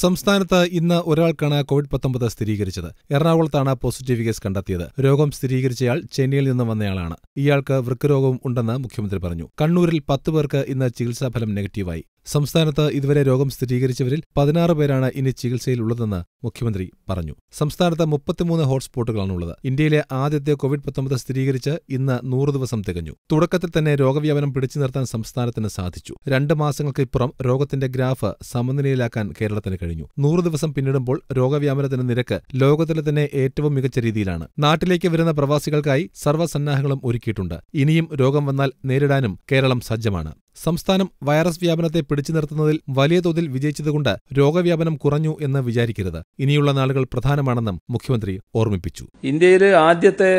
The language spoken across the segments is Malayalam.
സംസ്ഥാനത്ത് ഇന്ന് ഒരാൾക്കാണ് കോവിഡ് പത്തൊമ്പത് സ്ഥിരീകരിച്ചത് എറണാകുളത്താണ് പോസിറ്റീവ് കേസ് കണ്ടെത്തിയത് രോഗം സ്ഥിരീകരിച്ചയാൾ ചെന്നൈയിൽ നിന്നും വന്നയാളാണ് ഇയാൾക്ക് വൃക്കരോഗവും ഉണ്ടെന്ന് മുഖ്യമന്ത്രി പറഞ്ഞു കണ്ണൂരിൽ പത്ത് പേർക്ക് ഇന്ന് ചികിത്സാഫലം നെഗറ്റീവായി സംസ്ഥാനത്ത് ഇതുവരെ രോഗം സ്ഥിരീകരിച്ചവരിൽ പതിനാറ് പേരാണ് ഇനി ചികിത്സയിലുള്ളതെന്ന് മുഖ്യമന്ത്രി പറഞ്ഞു സംസ്ഥാനത്ത് മുപ്പത്തിമൂന്ന് ഹോട്ട്സ്പോട്ടുകളാണുള്ളത് ഇന്ത്യയിലെ ആദ്യത്തെ കോവിഡ് പത്തൊമ്പത് സ്ഥിരീകരിച്ച് ഇന്ന് നൂറ് ദിവസം തികഞ്ഞു തുടക്കത്തിൽ തന്നെ രോഗവ്യാപനം പിടിച്ചു നിർത്താൻ സംസ്ഥാനത്തിന് സാധിച്ചു രണ്ട് മാസങ്ങൾക്കിപ്പുറം രോഗത്തിന്റെ ഗ്രാഫ് സമനിലയിലാക്കാൻ കേരളത്തിന് കഴിഞ്ഞു നൂറ് ദിവസം പിന്നിടുമ്പോൾ രോഗവ്യാപനത്തിന്റെ നിരക്ക് ലോകത്തിലെ തന്നെ ഏറ്റവും മികച്ച രീതിയിലാണ് നാട്ടിലേക്ക് വരുന്ന പ്രവാസികൾക്കായി സർവ്വസന്നാഹങ്ങളും ഒരുക്കിയിട്ടുണ്ട് ഇനിയും രോഗം വന്നാൽ നേരിടാനും കേരളം സജ്ജമാണ് സംസ്ഥാനം വൈറസ് വ്യാപനത്തെ പിടിച്ചു നിർത്തുന്നതിൽ വലിയ തോതിൽ വിജയിച്ചതുകൊണ്ട് രോഗവ്യാപനം കുറഞ്ഞു എന്ന് വിചാരിക്കരുത് ഇനിയുള്ള നാളുകൾ പ്രധാനമാണെന്നും മുഖ്യമന്ത്രി ഓർമ്മിപ്പിച്ചു ഇന്ത്യയിൽ ആദ്യത്തെ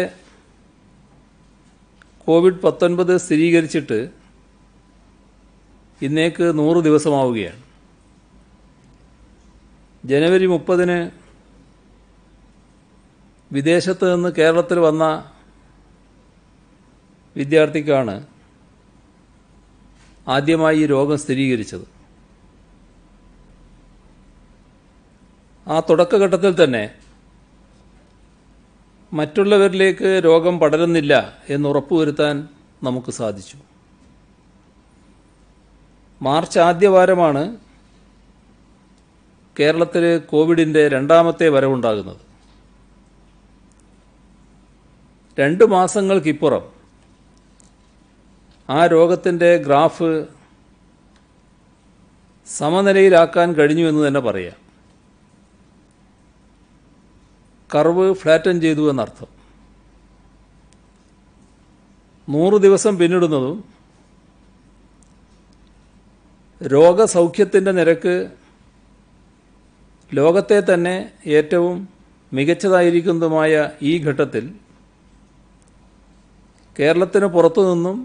കോവിഡ് പത്തൊൻപത് സ്ഥിരീകരിച്ചിട്ട് ഇന്നേക്ക് നൂറ് ദിവസമാവുകയാണ് ജനുവരി മുപ്പതിന് വിദേശത്ത് നിന്ന് കേരളത്തിൽ വന്ന വിദ്യാർത്ഥിക്കാണ് ആദ്യമായി ഈ രോഗം സ്ഥിരീകരിച്ചത് ആ തുടക്കഘട്ടത്തിൽ തന്നെ മറ്റുള്ളവരിലേക്ക് രോഗം പടരുന്നില്ല എന്ന് ഉറപ്പുവരുത്താൻ നമുക്ക് സാധിച്ചു മാർച്ച് ആദ്യവാരമാണ് കേരളത്തിൽ കോവിഡിൻ്റെ രണ്ടാമത്തെ വരവുണ്ടാകുന്നത് രണ്ട് മാസങ്ങൾക്കിപ്പുറം ആ രോഗത്തിൻ്റെ ഗ്രാഫ് സമനിലയിലാക്കാൻ കഴിഞ്ഞു എന്ന് തന്നെ പറയാം കർവ് ഫ്ലാറ്റൻ ചെയ്തു എന്നർത്ഥം നൂറ് ദിവസം പിന്നിടുന്നതും രോഗസൗഖ്യത്തിൻ്റെ നിരക്ക് ലോകത്തെ തന്നെ ഏറ്റവും മികച്ചതായിരിക്കുന്നതുമായ ഈ ഘട്ടത്തിൽ കേരളത്തിന് പുറത്തു നിന്നും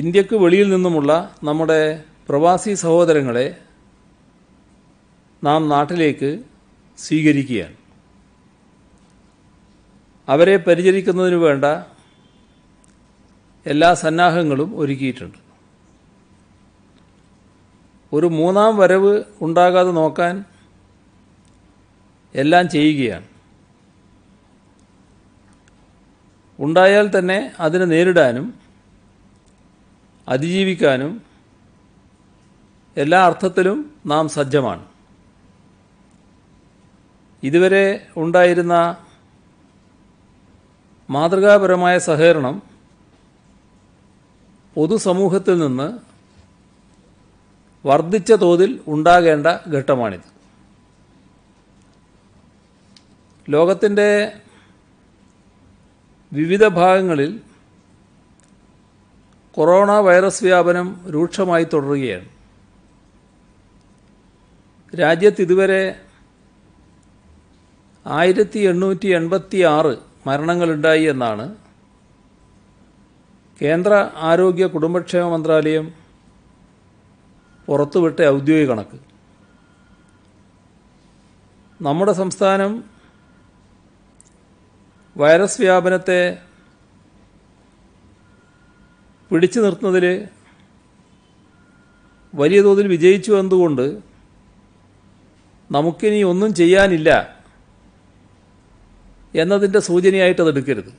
ഇന്ത്യക്ക് വെളിയിൽ നിന്നുമുള്ള നമ്മുടെ പ്രവാസി സഹോദരങ്ങളെ നാം നാട്ടിലേക്ക് സ്വീകരിക്കുകയാണ് അവരെ പരിചരിക്കുന്നതിന് വേണ്ട എല്ലാ സന്നാഹങ്ങളും ഒരുക്കിയിട്ടുണ്ട് ഒരു മൂന്നാം വരവ് ഉണ്ടാകാതെ നോക്കാൻ എല്ലാം ചെയ്യുകയാണ് ഉണ്ടായാൽ തന്നെ അതിനെ നേരിടാനും അതിജീവിക്കാനും എല്ലാ അർത്ഥത്തിലും നാം സജ്ജമാണ് ഇതുവരെ ഉണ്ടായിരുന്ന മാതൃകാപരമായ സഹകരണം പൊതുസമൂഹത്തിൽ നിന്ന് വർദ്ധിച്ച തോതിൽ ഉണ്ടാകേണ്ട ഘട്ടമാണിത് ലോകത്തിൻ്റെ വിവിധ ഭാഗങ്ങളിൽ കൊറോണ വൈറസ് വ്യാപനം രൂക്ഷമായി തുടരുകയാണ് രാജ്യത്ത് ഇതുവരെ ആയിരത്തി എണ്ണൂറ്റി എൺപത്തി ആറ് മരണങ്ങളുണ്ടായി എന്നാണ് കേന്ദ്ര ആരോഗ്യ കുടുംബക്ഷേമ മന്ത്രാലയം പുറത്തുവിട്ട ഔദ്യോഗിക കണക്ക് നമ്മുടെ സംസ്ഥാനം വൈറസ് വ്യാപനത്തെ പിടിച്ചു നിർത്തുന്നതിൽ വലിയ തോതിൽ വിജയിച്ചു എന്നതുകൊണ്ട് നമുക്കിനി ഒന്നും ചെയ്യാനില്ല എന്നതിൻ്റെ സൂചനയായിട്ട് അതെടുക്കരുത്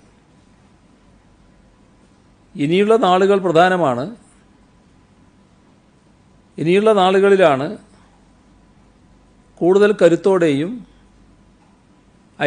ഇനിയുള്ള നാളുകൾ പ്രധാനമാണ് ഇനിയുള്ള നാളുകളിലാണ് കൂടുതൽ കരുത്തോടെയും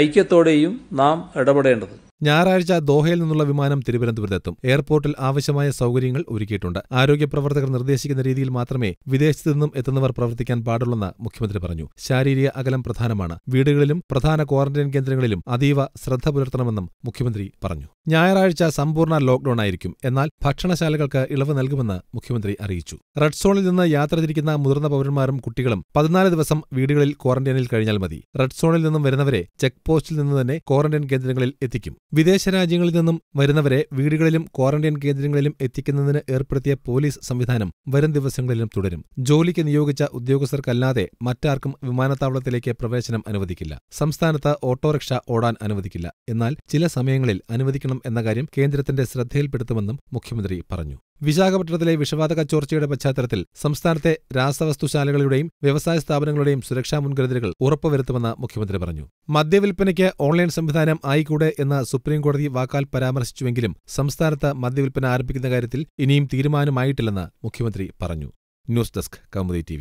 ഐക്യത്തോടെയും നാം ഇടപെടേണ്ടത് ഞായറാഴ്ച ദോഹയിൽ നിന്നുള്ള വിമാനം തിരുവനന്തപുരത്തെത്തും എയർപോർട്ടിൽ ആവശ്യമായ സൗകര്യങ്ങൾ ഒരുക്കിയിട്ടുണ്ട് ആരോഗ്യ പ്രവർത്തകർ നിർദ്ദേശിക്കുന്ന രീതിയിൽ മാത്രമേ വിദേശത്തു നിന്നും എത്തുന്നവർ പ്രവർത്തിക്കാൻ പാടുള്ളെന്ന് മുഖ്യമന്ത്രി പറഞ്ഞു ശാരീരിക അകലം പ്രധാനമാണ് വീടുകളിലും പ്രധാന ക്വാറന്റൈൻ കേന്ദ്രങ്ങളിലും അതീവ ശ്രദ്ധ പുലർത്തണമെന്നും മുഖ്യമന്ത്രി പറഞ്ഞു ഞായറാഴ്ച സമ്പൂർണ്ണ ലോക്ക്ഡൌൺ ആയിരിക്കും എന്നാൽ ഭക്ഷണശാലകൾക്ക് ഇളവ് നൽകുമെന്ന് മുഖ്യമന്ത്രി അറിയിച്ചു റെഡ് സോണിൽ നിന്ന് യാത്ര തിരിക്കുന്ന മുതിർന്ന പൌരന്മാരും കുട്ടികളും പതിനാല് ദിവസം വീടുകളിൽ ക്വാറന്റൈനിൽ കഴിഞ്ഞാൽ മതി റെഡ് സോണിൽ നിന്നും വരുന്നവരെ ചെക്ക് പോസ്റ്റിൽ നിന്ന് തന്നെ ക്വാറന്റൈൻ കേന്ദ്രങ്ങളിൽ എത്തിക്കും വിദേശ രാജ്യങ്ങളിൽ നിന്നും വരുന്നവരെ വീടുകളിലും ക്വാറന്റൈൻ കേന്ദ്രങ്ങളിലും എത്തിക്കുന്നതിന് ഏർപ്പെടുത്തിയ പോലീസ് സംവിധാനം വരും ദിവസങ്ങളിലും തുടരും ജോലിക്ക് നിയോഗിച്ച ഉദ്യോഗസ്ഥർക്കല്ലാതെ മറ്റാർക്കും വിമാനത്താവളത്തിലേക്ക് പ്രവേശനം അനുവദിക്കില്ല സംസ്ഥാനത്ത് ഓട്ടോറിക്ഷ ഓടാൻ അനുവദിക്കില്ല എന്നാൽ ചില സമയങ്ങളിൽ അനുവദിക്കണം തുടങ്ങും എന്ന കാര്യം കേന്ദ്രത്തിന്റെ ശ്രദ്ധയിൽപ്പെടുത്തുമെന്നും മുഖ്യമന്ത്രി പറഞ്ഞു വിശാഖപട്ടണത്തിലെ വിഷവാതക ചോർച്ചയുടെ പശ്ചാത്തലത്തിൽ സംസ്ഥാനത്തെ രാസവസ്തുശാലകളുടെയും വ്യവസായ സ്ഥാപനങ്ങളുടെയും സുരക്ഷാ മുൻകരുതലുകൾ ഉറപ്പുവരുത്തുമെന്ന് മുഖ്യമന്ത്രി പറഞ്ഞു മദ്യവിൽപ്പനയ്ക്ക് ഓൺലൈൻ സംവിധാനം ആയിക്കൂടെ എന്ന് സുപ്രീംകോടതി വാക്കാൽ പരാമർശിച്ചുവെങ്കിലും സംസ്ഥാനത്ത് മദ്യവിൽപ്പന ആരംഭിക്കുന്ന കാര്യത്തിൽ ഇനിയും തീരുമാനമായിട്ടില്ലെന്ന് മുഖ്യമന്ത്രി പറഞ്ഞു ന്യൂസ് ഡെസ്ക് കൗമുദി ടി